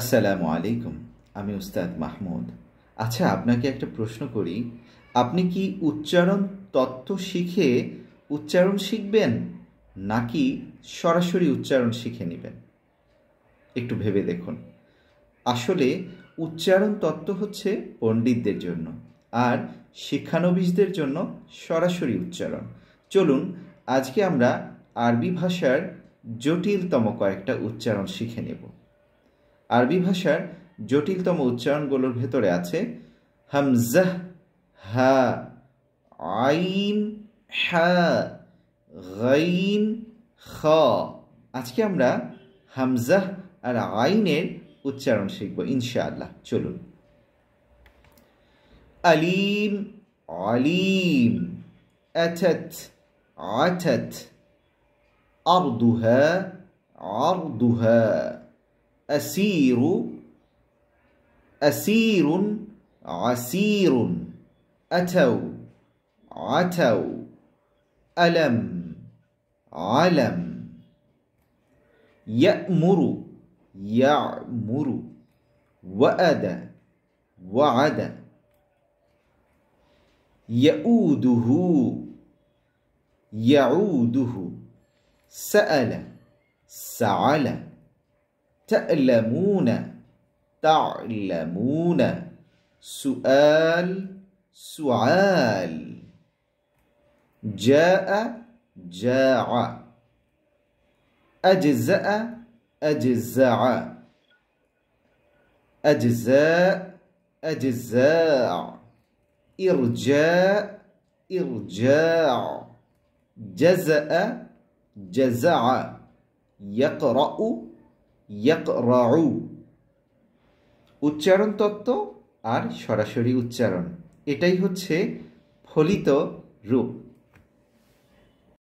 আসসালামু আলাইকুম আমি উস্তাদ মাহমুদ আচ্ছা আপনাকে একটা প্রশ্ন করি আপনি কি উচ্চারণ তত্ত্ব শিখে উচ্চারণ শিখবেন নাকি সরাসরি উচ্চারণ শিখে নেবেন একটু ভেবে দেখুন আসলে উচ্চারণ তত্ত্ব হচ্ছে পণ্ডিতদের জন্য আর শিক্ষানবিশদের জন্য সরাসরি উচ্চারণ চলুন আজকে আমরা আরবি ভাষার জটিলতম কয়েকটা উচ্চারণ শিখে নেব আরবি ভাষার জটিলতম উচ্চারণগুলোর ভেতরে আছে হামজাহ হা আইন হা গাইন খ আজকে আমরা হামজাহ আর আইনের উচ্চারণ শিখব ইনশাআল্লাহ চলুন আলিম আলিম আর দুহ আর আর্দুহা أسير أسير عسير أتوا عتوا ألم علم يأمر يعمر وأدى وعد يؤوده يعوده سأل سعل تألمون تعلمون سؤال سعال جاء جاع أجزأ أجزع أجزاء أجزاع إرجاء إرجاع جزأ جزع يقرأ ইয়াক উচ্চারণ তত্ত্ব আর সরাসরি উচ্চারণ এটাই হচ্ছে ফলিত রূপ